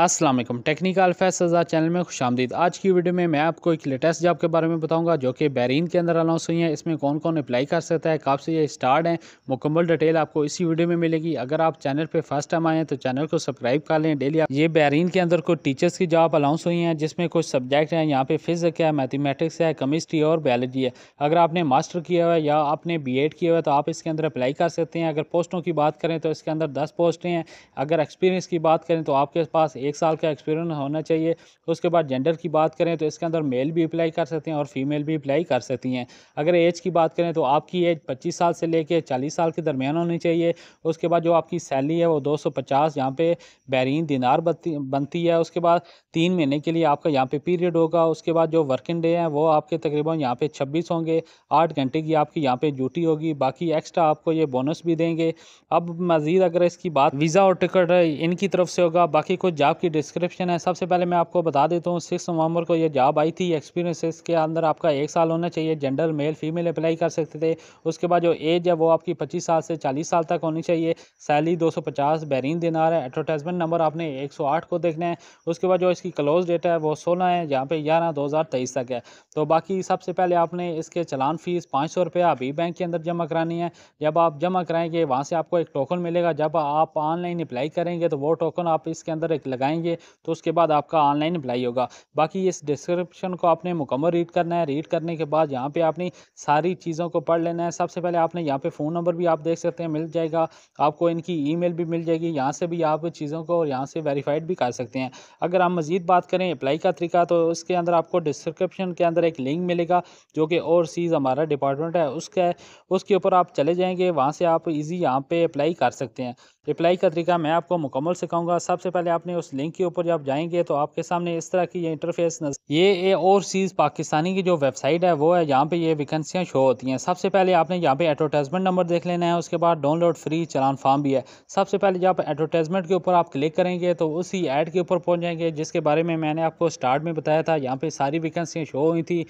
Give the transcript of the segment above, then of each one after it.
Aslam technical फैसजा channel में खुश आमदीद आज की वीडियो में मैं आपको एक लेटेस्ट जॉब के बारे में बताऊंगा जो कि बहरीन के अंदर अनाउंस हुई है इसमें कौन कौन अप्लाई कर सकता है कब से ये स्टार्ट है मुकम्मल डिटेल आपको इसी वीडियो में मिलेगी अगर आप चैनल पे फर्स्ट टाइम आए हैं तो चैनल को सब्सक्राइब कर लें डेली ये बहरीन के अंदर कुछ टीचर्स की जॉब अनाउंस हुई हैं जिसमें कुछ सब्जेक्ट हैं यहाँ पे फिजिक है मैथमेटिक्स है केमिस्ट्री और बायोलॉजी है अगर आपने मास्टर किया हुआ है या आपने बी एड किया हुआ है तो आप इसके अंदर अप्लाई कर सकते हैं अगर पोस्टों की बात करें तो इसके अंदर दस पोस्टें हैं अगर एक्सपीरियंस की बात करें तो आपके पास एक साल का एक्सपीरियंस होना चाहिए उसके बाद जेंडर की बात करें तो इसके अंदर मेल भी अप्लाई कर सकते हैं और फीमेल भी अप्लाई कर सकती हैं अगर एज की बात करें तो आपकी एज पच्चीस साल से लेकर चालीस साल के दरमियान होनी चाहिए उसके बाद जो आपकी सैलरी है वो दो सौ पचास यहाँ पर बैरीन दिनार बनती है उसके बाद तीन महीने के लिए आपका यहाँ पर पीरियड होगा उसके बाद जो वर्किंग डे हैं वो आपके तकरीबन यहाँ पर छब्बीस होंगे आठ घंटे की आपकी यहाँ पर ड्यूटी होगी बाकी एक्स्ट्रा आपको ये बोनस भी देंगे अब मज़ीद अगर इसकी बात वीज़ा और टिकट इनकी तरफ से होगा बाकी कुछ जा जॉब की डिस्क्रिप्शन है सबसे पहले मैं आपको बता देता हूँ सिक्स नवंबर को ये जॉब आई थी एक्सपीरियंस के अंदर आपका एक साल होना चाहिए जनरल मेल फीमेल अप्लाई कर सकते थे उसके बाद जो एज है वो आपकी पच्चीस साल से चालीस साल तक होनी चाहिए सैली दो सौ पचास बहरीन दिनार है एडवर्टाइजमेंट नंबर आपने एक सौ आठ को देखना है उसके बाद जो इसकी क्लोज डेट है वो सोलह है जहाँ पे ग्यारह दो हज़ार तेईस तक है तो बाकी सबसे पहले आपने इसके चलान फीस पाँच सौ रुपया अभी बैंक के अंदर जमा करानी है जब आप जमा कराएंगे वहाँ से आपको एक टोकन मिलेगा जब आप ऑनलाइन अप्लाई करेंगे तो वो टोकन आप इसके अंदर एक लगाएंगे तो उसके बाद आपका ऑनलाइन अप्लाई होगा बाकी इस डिस्क्रिप्शन को आपने मुकम्मल रीड करना है रीड करने के बाद यहाँ पे आपने सारी चीज़ों को पढ़ लेना है सबसे पहले आपने यहाँ पे फ़ोन नंबर भी आप देख सकते हैं मिल जाएगा आपको इनकी ई भी मिल जाएगी यहाँ से भी आप चीज़ों को और यहाँ से वेरीफाइड भी कर सकते हैं अगर हम मज़ीद बात करें अप्लाई का तरीका तो उसके अंदर आपको डिस्क्रिप्शन के अंदर एक लिंक मिलेगा जो कि और हमारा डिपार्टमेंट है उसका उसके ऊपर आप चले जाएँगे वहाँ से आप ईजी यहाँ पे अप्लाई कर सकते हैं अप्लाई का तरीका मैं आपको मुकम्मल सिखाऊंगा सबसे पहले आपने उस लिंक के ऊपर जब जाएंगे तो आपके सामने इस तरह की ये इंटरफेस ये ए और सीज पाकिस्तानी की जो वेबसाइट है वो है यहाँ पे ये वैकेंसियाँ शो होती हैं सबसे पहले आपने यहाँ पे एडवर्टाइजमेंट नंबर देख लेना है उसके बाद डाउनलोड फ्री चलान फॉर्म भी है सबसे पहले जब एडवर्टाइजमेंट के ऊपर आप क्लिक करेंगे तो उसी ऐड के ऊपर पहुँच जाएंगे जिसके बारे में मैंने आपको स्टार्ट में बताया था यहाँ पर सारी वैकेंसियाँ शो हुई थी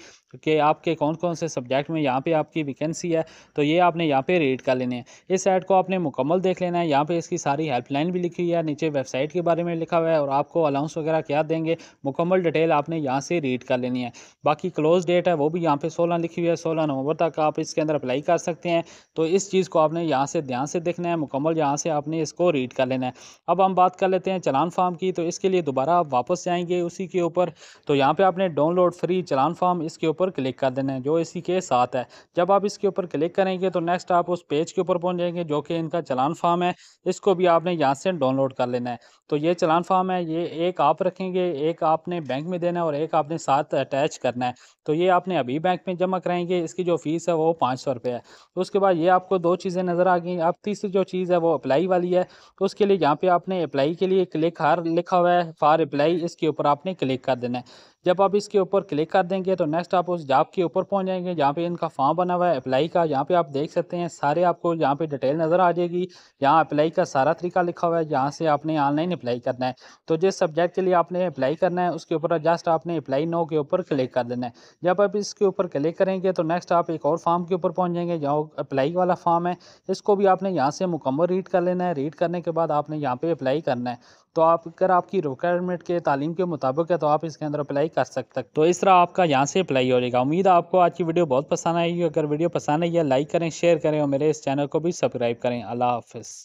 कि आपके कौन कौन से सब्जेक्ट में यहाँ पर आपकी वैकेंसी है तो ये आपने यहाँ पर रीड कर लेने हैं इस ऐड को आपने मुकम्मल देख लेना है यहाँ पर इसकी सारी हेल्पलाइन भी लिखी हुई है नीचे वेबसाइट के बारे में लिखा हुआ है और आपको अलाउंस वगैरह क्या देंगे मुकम्मल डिटेल आपने यहाँ से रीड कर लेनी है बाकी क्लोज डेट है वो भी यहाँ पे सोलह लिखी हुई है सोलह नवंबर तक आप इसके अंदर अप्लाई कर सकते हैं तो इस चीज़ को आपने यहाँ से ध्यान से देखना है मुकम्मल यहाँ से आपने इसको रीड कर लेना है अब हम बात कर लेते हैं चलान फार्म की तो इसके लिए दोबारा आप वापस जाएंगे उसी के ऊपर तो यहाँ पे आपने डाउनलोड फ्री चलान फार्म इसके ऊपर क्लिक कर देना है जो इसी के साथ है जब आप इसके ऊपर क्लिक करेंगे तो नेक्स्ट आप उस पेज के ऊपर पहुँच जाएंगे जो कि इनका चलान फार्म है इसको भी आपने यहाँ से डाउनलोड कर लेना है तो ये चलान फॉर्म है ये एक आप रखेंगे एक आपने बैंक में देना है और एक आपने साथ अटैच करना है तो ये आपने अभी बैंक में जमा कराएंगे इसकी जो फ़ीस है वो पाँच सौ रुपये है तो उसके बाद ये आपको दो चीज़ें नज़र आ गई अब तीसरी जो चीज़ है वो अप्लाई वाली है तो उसके लिए यहाँ पर आपने अप्लाई के लिए क्लिक हार लिखा हुआ है फार अप्लाई इसके ऊपर आपने क्लिक कर देना है जब आप इसके ऊपर क्लिक कर देंगे तो नेक्स्ट आप उस जॉब के ऊपर पहुंच जाएंगे जहाँ पे इनका फॉर्म बना हुआ है अप्लाई का यहाँ पे आप देख सकते हैं सारे आपको यहाँ पे डिटेल नज़र आ जाएगी यहाँ अप्लाई का सारा तरीका लिखा हुआ है जहाँ से आपने ऑनलाइन अप्लाई करना है तो जिस सब्जेक्ट के लिए आपने अप्लाई करना है उसके ऊपर जस्ट आपने अप्लाई नो के ऊपर क्लिक कर देना है जब आप इसके ऊपर क्लिक करेंगे तो नेक्स्ट आप एक और फॉर्म के ऊपर पहुँच जाएंगे जहाँ अप्लाई वाला फॉर्म है इसको भी आपने यहाँ से मुकम्मल रीड कर लेना है रीड करने के बाद आपने यहाँ पर अप्लाई करना है तो आप अगर आपकी रिक्वायरमेंट के तालीम के मुताबिक है तो आप इसके अंदर अप्लाई कर सकता तो इस तरह आपका यहाँ से अप्लाई हो जाएगा उम्मीद है आपको आज की वीडियो बहुत पसंद आएगी अगर वीडियो पसंद आई है लाइक करें शेयर करें और मेरे इस चैनल को भी सब्सक्राइब करें अल्लाह हाफिज़